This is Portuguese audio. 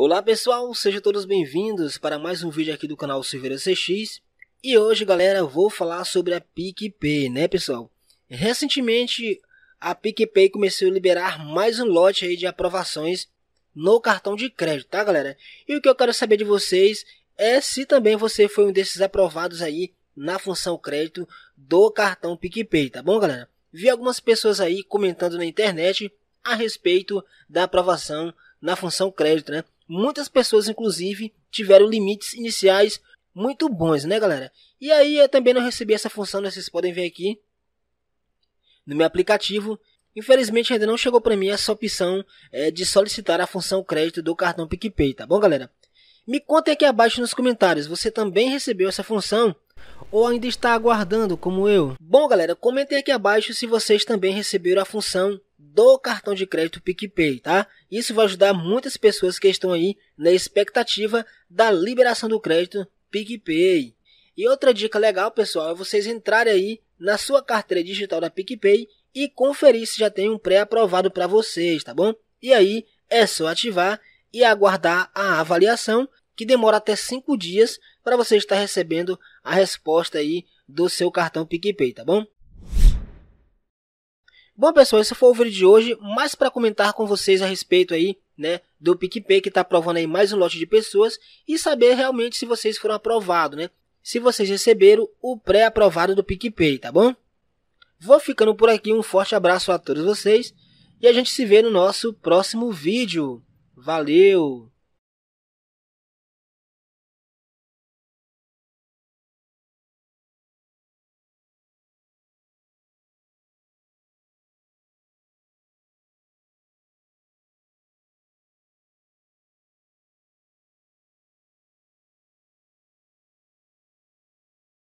Olá pessoal, sejam todos bem-vindos para mais um vídeo aqui do canal Silveira CX E hoje galera, vou falar sobre a PicPay, né pessoal? Recentemente a PicPay começou a liberar mais um lote aí de aprovações no cartão de crédito, tá galera? E o que eu quero saber de vocês é se também você foi um desses aprovados aí na função crédito do cartão PicPay, tá bom galera? Vi algumas pessoas aí comentando na internet a respeito da aprovação na função crédito, né? Muitas pessoas, inclusive, tiveram limites iniciais muito bons, né, galera? E aí eu também não recebi essa função, né? vocês podem ver aqui no meu aplicativo. Infelizmente ainda não chegou para mim essa opção é, de solicitar a função crédito do cartão PicPay, tá bom, galera? Me contem aqui abaixo nos comentários, você também recebeu essa função? Ou ainda está aguardando, como eu? Bom, galera, comentem aqui abaixo se vocês também receberam a função do cartão de crédito PicPay, tá? Isso vai ajudar muitas pessoas que estão aí na expectativa da liberação do crédito PicPay. E outra dica legal, pessoal, é vocês entrarem aí na sua carteira digital da PicPay e conferir se já tem um pré-aprovado para vocês, tá bom? E aí é só ativar e aguardar a avaliação, que demora até 5 dias para você estar recebendo a resposta aí do seu cartão PicPay, tá bom? Bom, pessoal, esse foi o vídeo de hoje, mais para comentar com vocês a respeito aí, né, do PicPay que está aprovando aí mais um lote de pessoas e saber realmente se vocês foram aprovados, né, se vocês receberam o pré-aprovado do PicPay, tá bom? Vou ficando por aqui, um forte abraço a todos vocês e a gente se vê no nosso próximo vídeo. Valeu!